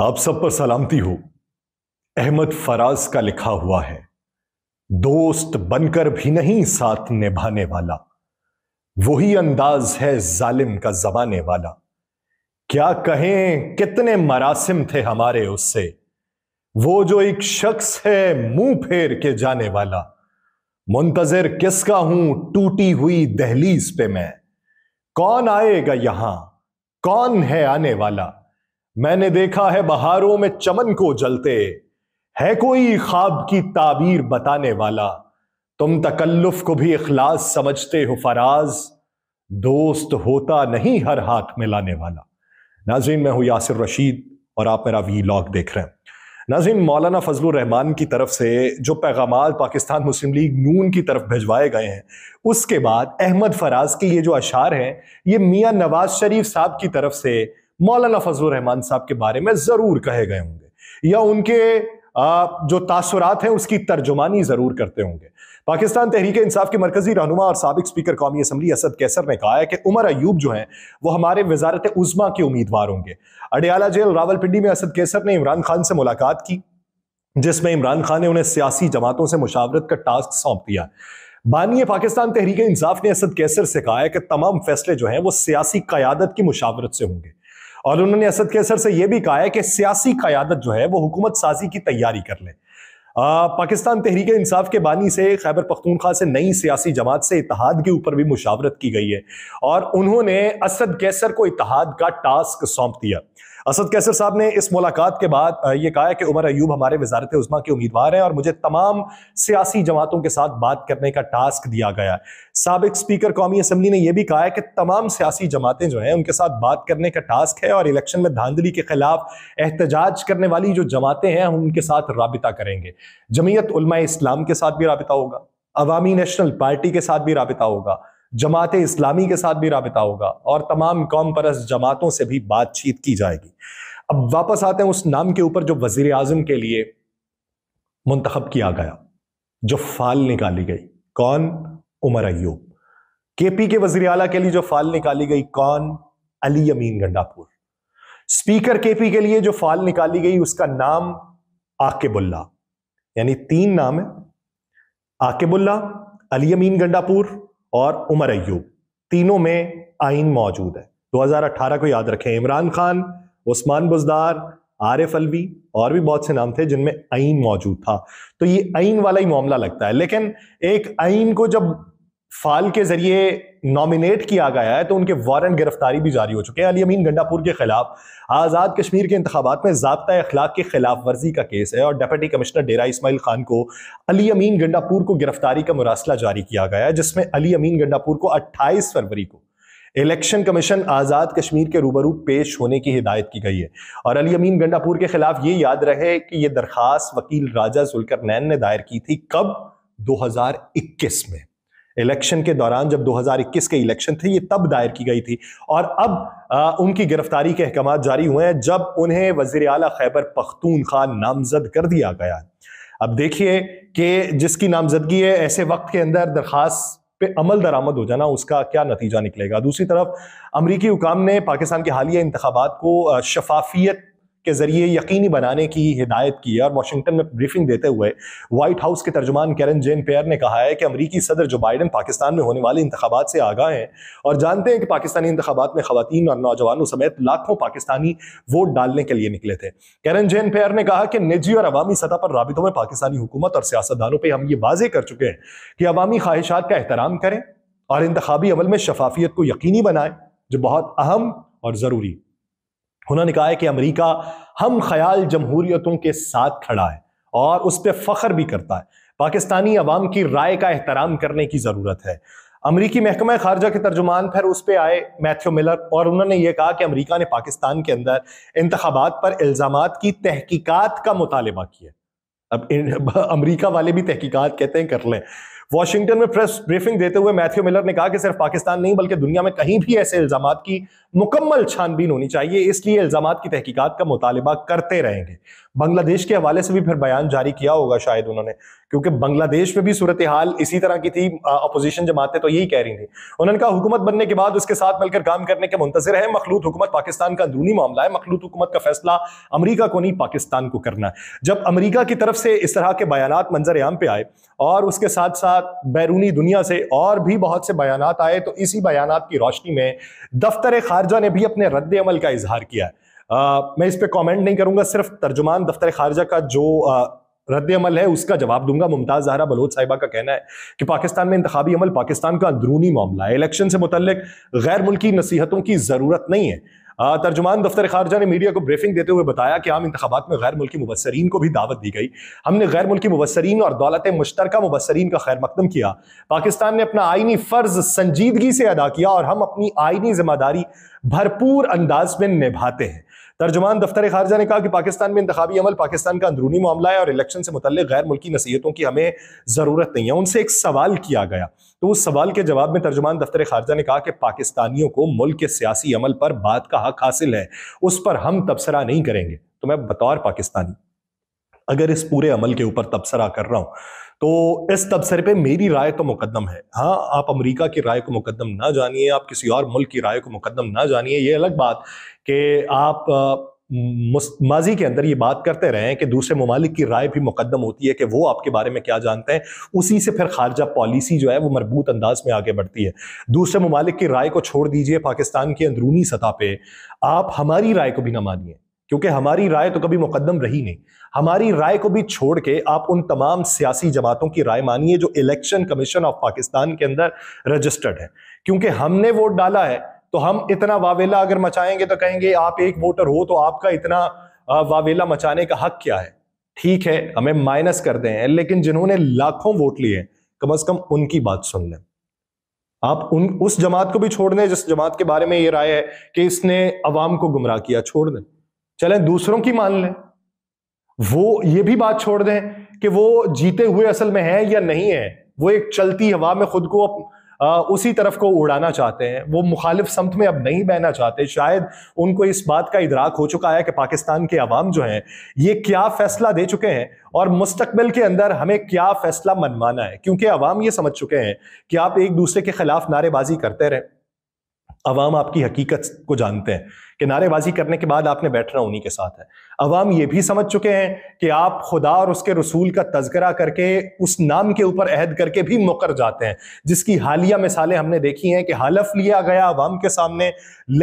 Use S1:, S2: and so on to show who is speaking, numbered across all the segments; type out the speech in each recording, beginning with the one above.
S1: आप सब पर सलामती हो अहमद फराज का लिखा हुआ है दोस्त बनकर भी नहीं साथ निभाने वाला वही अंदाज है जालिम का जमाने वाला क्या कहें कितने मरासिम थे हमारे उससे वो जो एक शख्स है मुंह फेर के जाने वाला मुंतजर किसका हूं टूटी हुई दहलीज पे मैं कौन आएगा यहां कौन है आने वाला मैंने देखा है बहारों में चमन को जलते है कोई ख्वाब की ताबीर बताने वाला तुम तकल्लुफ को भी इखलास समझते हो फराज दोस्त होता नहीं हर हाथ में लाने वाला नाजिन मैं हूं यासिर रशीद और आप मेरा वी लॉग देख रहे हैं नाजिन मौलाना फजल रहमान की तरफ से जो पैगाम पाकिस्तान मुस्लिम लीग नून की तरफ भिजवाए गए हैं उसके बाद अहमद फराज के ये जो अशार हैं ये मियाँ नवाज शरीफ साहब की तरफ से मौलाना फजल रहमान साहब के बारे में जरूर कहे गए होंगे या उनके जो तासरात हैं उसकी तर्जुमानी जरूर करते होंगे पाकिस्तान तहरीक इंसाफ के मरकजी रहनुमा और सबक स्पीकर कौमी असम्बली असद कैसर ने कहा है कि उमर अयूब जो हैं वो हमारे वजारत उजमा के उम्मीदवार होंगे अडयाला जेल रावलपिंडी में असद कैसर ने इमरान खान से मुलाकात की जिसमें इमरान खान ने उन्हें सियासी जमातों से मुशावरत का टास्क सौंप दिया बानिय पाकिस्तान तहरीक इंसाफ ने असद कैसर से कहा है कि तमाम फैसले जो हैं वो सियासी क्यादत की मुशावरत से होंगे और उन्होंने असद कैसर से यह भी कहा है कि सियासी क्यादत जो है वो हुकूमत साजी की तैयारी कर ले पाकिस्तान तहरीक इंसाफ के बानी से खैबर पख्तूनख्वा से नई सियासी जमात से इतिहाद के ऊपर भी मुशावरत की गई है और उन्होंने असद कैसर को इतिहाद का टास्क सौंप दिया असद कैसर साहब ने इस मुलाकात के बाद ये कहा कि उमर अयूब हमारे वजारत उजमा के उम्मीदवार हैं और मुझे तमाम सियासी जमातों के साथ बात करने का टास्क दिया गया है सबक स्पीकर कौमी असम्बली ने यह भी कहा है कि तमाम सियासी जमातें जो हैं उनके साथ बात करने का टास्क है और इलेक्शन में धांधली के खिलाफ एहतजाज करने वाली जो जमातें हैं हम उनके साथ रबता करेंगे जमीयत उलमा इस्लाम के साथ भी रबता होगा अवामी नेशनल पार्टी के साथ भी रबता होगा जमात इस्लामी के साथ भी रबता होगा और तमाम कौम परस्त जमातों से भी बातचीत की जाएगी अब वापस आते हैं उस नाम के ऊपर जो वजीर अजम के लिए मुंतखब किया गया जो फाल निकाली गई कौन उमर अयूब केपी के वजीर अला के लिए जो फाल निकाली गई कौन अली अमीन गंडापुर स्पीकर केपी के लिए जो फाल निकाली गई उसका नाम आकेबुल्ला यानी तीन नाम है आकेबुल्ला अली अमीन गंडापुर और उमर अयूब तीनों में आइन मौजूद है 2018 को याद रखें इमरान खान उस्मान बुजदार आरिफ अलवी और भी बहुत से नाम थे जिनमें आइन मौजूद था तो ये आइन वाला ही मामला लगता है लेकिन एक आइन को जब फाल के जरिए नॉमिनेट किया गया है तो उनके वारंट गिरफ्तारी भी जारी हो चुके हैं अली अमीन गंडापुर के खिलाफ आज़ाद कश्मीर के इंतबात में जबता अखलाक की खिलाफ वर्जी का केस है और डेप्टी कमिश्नर डेरा इसमाइल खान को अली अमीन गंडापुर को गिरफ्तारी का मुरासला जारी किया गया है जिसमें अली अमीन गंडापुर को अट्ठाईस फरवरी को इलेक्शन कमीशन आज़ाद कश्मीर के रूबरू पेश होने की हिदायत की गई है और अली अमीन गंडापुर के खिलाफ ये याद रहे कि यह दरखास्त वकील राजा जुलकर नैन ने दायर की थी कब 2021 में इलेक्शन के दौरान जब 2021 के इलेक्शन थे ये तब दायर की गई थी और अब आ, उनकी गिरफ्तारी के अहकाम जारी हुए हैं जब उन्हें वजीर अला खैबर खान नामजद कर दिया गया अब देखिए कि जिसकी नामजदगी है ऐसे वक्त के अंदर दरखास्त पे अमल दरामद हो जाना उसका क्या नतीजा निकलेगा दूसरी तरफ अमरीकी हुकाम ने पाकिस्तान के हालिया इंतबात को शफाफियत के जरिए यकीनी बनाने की हिदायत की है और वाशिंगटन में ब्रीफिंग देते हुए व्हाइट हाउस के तर्जुमान कैरन जेन पेयर ने कहा है कि अमरीकी सदर जो बाइडन पाकिस्तान में होने वाले इंतबात से आगाह हैं और जानते हैं कि पाकिस्तानी इंतबात में खातन और नौजवानों समेत लाखों पाकिस्तानी वोट डालने के लिए निकले थे कैरन जेन पेयर ने कहा कि निजी और अवामी सतह पर रबितों में पाकिस्तानी हुकूमत और सियासतदानों पर हम ये वाजे कर चुके हैं कि अवामी ख्वाहिशात का एहतराम करें और इंतबी अमल में शफाफियत को यकीनी बनाएं जो बहुत अहम और ज़रूरी उन्होंने कहा है कि अमेरिका हम ख्याल जमहूरियतों के साथ खड़ा है और उस पर फख्र भी करता है पाकिस्तानी अवाम की राय का एहतराम करने की ज़रूरत है अमरीकी महकमा खारजा के तर्जुमान फिर उस पर आए मैथ्यू मिलर और उन्होंने ये कहा कि अमरीका ने पाकिस्तान के अंदर इंतबात पर इल्ज़ाम की तहकीकत का मुतालबा किया अब अमरीका वाले भी तहकीकत कहते हैं कर लें वाशिंगटन में प्रेस ब्रीफिंग देते हुए मैथ्यू मिलर ने कहा कि सिर्फ पाकिस्तान नहीं बल्कि दुनिया में कहीं भी ऐसे इल्ज़ाम की मुकम्मल छानबीन होनी चाहिए इसलिए इल्जाम की तहकीकत का मुतालबा करते रहेंगे बांग्लादेश के हवाले से भी फिर बयान जारी किया होगा शायद उन्होंने क्योंकि बांग्लादेश में भी सूरत हाल इसी तरह की थी अपोजिशन जमातें तो यही कह रही थी उन्होंने कहा हुकूमत बनने के बाद उसके साथ मिलकर काम करने के मुंतजर है मखलूत हुकूमत पाकिस्तान का अंदरूनी मामला है मखलूत हुकूमत का फैसला अमरीका को नहीं पाकिस्तान को करना जब अमरीका की तरफ से इस तरह के बयान मंजर आम पे आए और उसके साथ साथ बैरूनी दुनिया से और भी बहुत से बयान आए तो इसी बयान की रोशनी में दफ्तर खास खारजा ने भी अपने रद्द अमल का इजहार किया है आ, मैं इस पर कॉमेंट नहीं करूंगा सिर्फ तर्जुमान दफ्तर खारजा का जो रद्द अमल है उसका जवाब दूंगा मुमताज़ जहरा बलोच साहिबा का कहना है कि पाकिस्तान में इंतबी अमल पाकिस्तान का अंदरूनी मामला है इलेक्शन से मुतल गैर मुल्की नसीहतों की ज़रूरत नहीं है तर्जुमान दफ्तर खारजा ने मीडिया को ब्रीफिंग देते हुए बताया कि आम इंतबात में गैर मुल्की मुबसरीन को भी दावत दी गई हमने गैर मुल्की मुबसरीन और दौलत मुश्तर मुबसरीन का खैर मकदम किया पाकिस्तान ने अपना आइनी फ़र्ज संजीदगी से अदा किया और हम अपनी आइनी जिम्मेदारी भरपूर अंदाज में निभाते हैं तर्जुमान दफ्तर खारजा ने कहा कि पाकिस्तान में इंतबी अमल पाकिस्तान का अंदरूनी मामला है और इलेक्शन से मुतल गैर मुल्की नसीहतों की हमें ज़रूरत नहीं है उनसे एक सवाल किया गया तो उस सवाल के जवाब में तर्जुमान दफ्तर खारजा ने कहा कि पाकिस्तानियों को मुल्क के सियासी अमल पर बात का हक हासिल है उस पर हम तबसरा नहीं करेंगे तो मैं बतौर पाकिस्तानी अगर इस पूरे अमल के ऊपर तबसरा कर रहा हूं तो इस तबसरे पे मेरी राय तो मुकदम है हाँ आप अमेरिका की राय को मुकदम ना जानिए आप किसी और मुल्क की राय को मुकदम ना जानिए ये अलग बात कि आप माजी के अंदर ये बात करते रहें कि दूसरे ममालिक की राय भी मुकदम होती है कि वो आपके बारे में क्या जानते हैं उसी से फिर खारजा पॉलिसी जो है वो मरबूत अंदाज में आगे बढ़ती है दूसरे ममालिक की राय को छोड़ दीजिए पाकिस्तान की अंदरूनी सतह पर आप हमारी राय को भी ना मानिए क्योंकि हमारी राय तो कभी मुकदम रही नहीं हमारी राय को भी छोड़ के आप उन तमाम सियासी जमातों की राय मानिए जो इलेक्शन कमीशन ऑफ पाकिस्तान के अंदर रजिस्टर्ड है क्योंकि हमने वोट डाला है तो हम इतना वावेला अगर मचाएंगे तो कहेंगे आप एक वोटर हो तो आपका इतना वावेला मचाने का हक क्या है ठीक है हमें माइनस करते हैं लेकिन जिन्होंने लाखों वोट लिए हैं कम अज कम उनकी बात सुन लें आप उन उस जमात को भी छोड़ दें जिस जमात के बारे में ये राय है कि इसने अवाम को गुमराह किया छोड़ दें चले दूसरों की मान लें वो ये भी बात छोड़ दें कि वो जीते हुए असल में है या नहीं है वो एक चलती हवा में खुद को आ, उसी तरफ को उड़ाना चाहते हैं वो मुखालिफ समत में अब नहीं बहना चाहते शायद उनको इस बात का इदराक हो चुका है कि पाकिस्तान के अवाम जो हैं ये क्या फैसला दे चुके हैं और मुस्तबिल के अंदर हमें क्या फैसला मनवाना है क्योंकि अवाम ये समझ चुके हैं कि आप एक दूसरे के खिलाफ नारेबाजी करते रहें अवाम आपकी हकीकत को जानते हैं कि नारेबाजी करने के बाद आपने बैठना उन्हीं के साथ है अवाम ये भी समझ चुके हैं कि आप खुदा और उसके रसूल का तस्करा करके उस नाम के ऊपर अहद करके भी मुकर जाते हैं जिसकी हालिया मिसालें हमने देखी हैं कि हलफ लिया गया अवाम के सामने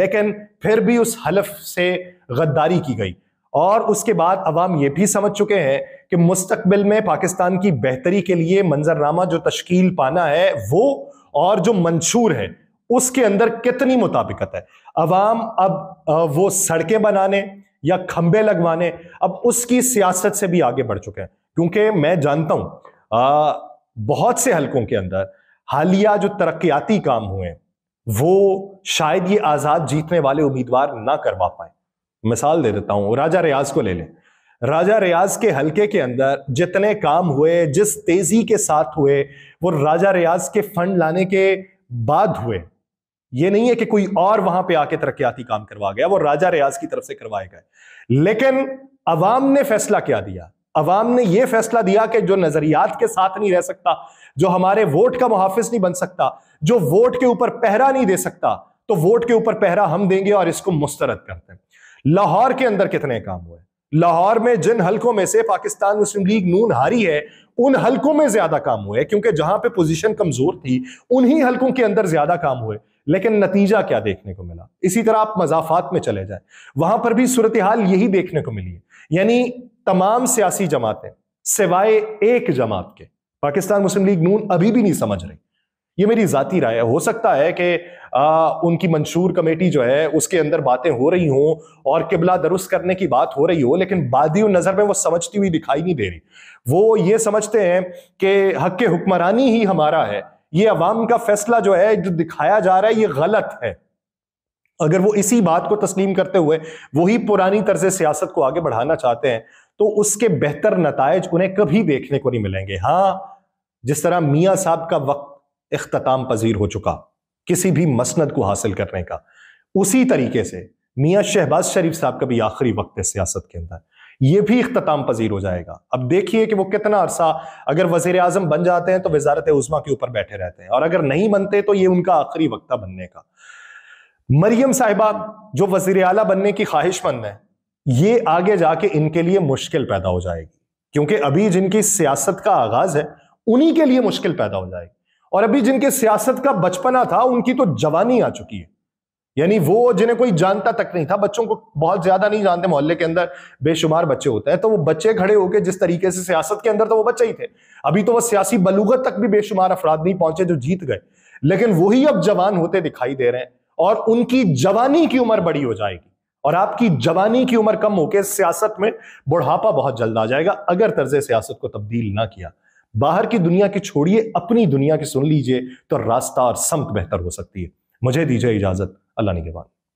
S1: लेकिन फिर भी उस हलफ से गद्दारी की गई और उसके बाद अवाम ये भी समझ चुके हैं कि मुस्तबिल में पाकिस्तान की बेहतरी के लिए मंजरनामा जो तश्कील पाना है वो और जो मंशूर है उसके अंदर कितनी मुताबिकत है अवाम अब वो सड़कें बनाने या खंबे लगवाने अब उसकी सियासत से भी आगे बढ़ चुके हैं क्योंकि मैं जानता हूं बहुत से हलकों के अंदर हालिया जो तरक्याती काम हुए वो शायद ये आज़ाद जीतने वाले उम्मीदवार ना करवा पाए मिसाल दे देता हूं राजा रियाज को ले लें राजा रियाज के हलके के अंदर जितने काम हुए जिस तेजी के साथ हुए वो राजा रियाज के फंड लाने के बाद हुए ये नहीं है कि कोई और वहां पे आके तरक्याती काम करवा गया वो राजा रियाज की तरफ से करवाए गए लेकिन अवाम ने फैसला क्या दिया अवाम ने यह फैसला दिया कि जो नजरियात के साथ नहीं रह सकता जो हमारे वोट का मुहाफिज नहीं बन सकता जो वोट के ऊपर पहरा नहीं दे सकता तो वोट के ऊपर पहरा हम देंगे और इसको मुस्तरद करते हैं लाहौर के अंदर कितने काम हुए लाहौर में जिन हलकों में से पाकिस्तान मुस्लिम लीग नून हारी है उन हलकों में ज्यादा काम हुए क्योंकि जहां पे पोजीशन कमजोर थी उन्हीं हलकों के अंदर ज्यादा काम हुए लेकिन नतीजा क्या देखने को मिला इसी तरह आप मजाफात में चले जाए वहां पर भी सूरत हाल यही देखने को मिली है यानी तमाम सियासी जमातें सिवाय एक जमात के पाकिस्तान मुस्लिम लीग नून अभी भी नहीं समझ रही ये मेरी जाती राय है हो सकता है कि उनकी मंशूर कमेटी जो है उसके अंदर बातें हो रही हों और किबला दुरुस्त करने की बात हो रही हो लेकिन बादी नज़र में वो समझती हुई दिखाई नहीं दे रही वो ये समझते हैं कि हक हुक्मरानी ही हमारा है ये अवाम का फैसला जो है जो दिखाया जा रहा है ये गलत है अगर वो इसी बात को तस्लीम करते हुए वही पुरानी तर्ज सियासत को आगे बढ़ाना चाहते हैं तो उसके बेहतर नतज उन्हें कभी देखने को नहीं मिलेंगे हाँ जिस तरह मियाँ साहब का वक्त अख्ताम पजीर हो चुका किसी भी मसंद को हासिल करने का उसी तरीके से मियाँ शहबाज शरीफ साहब का भी आखिरी वक्त है सियासत के अंदर ये भी अख्ताम पजीर हो जाएगा अब देखिए कि वो कितना अरसा अगर वजीर आजम बन जाते हैं तो वजारत उजमा के ऊपर बैठे रहते हैं और अगर नहीं बनते तो ये उनका आखिरी वक्ता बनने का मरियम साहिबा जो वजीर अला बनने की ख्वाहिशमंद है ये आगे जाके इनके लिए मुश्किल पैदा हो जाएगी क्योंकि अभी जिनकी सियासत का आगाज है उन्हीं के लिए मुश्किल पैदा हो जाएगी और अभी जिनके सियासत का बचपना था उनकी तो जवानी आ चुकी है यानी वो जिन्हें कोई जानता तक नहीं था बच्चों को बहुत ज्यादा नहीं जानते मोहल्ले के अंदर बेशुमार बच्चे होते हैं तो वो बच्चे खड़े होकर जिस तरीके से सियासत के अंदर तो वो बच्चे ही थे अभी तो वह सियासी बलूगत तक भी बेशुमार अफराद नहीं पहुंचे जो जीत गए लेकिन वही अब जवान होते दिखाई दे रहे हैं और उनकी जवानी की उम्र बड़ी हो जाएगी और आपकी जवानी की उम्र कम होकर सियासत में बुढ़ापा बहुत जल्द आ जाएगा अगर तर्ज सियासत को तब्दील ना किया बाहर की दुनिया की छोड़िए अपनी दुनिया की सुन लीजिए तो रास्ता और समत बेहतर हो सकती है मुझे दीजिए इजाजत अल्लाह बाद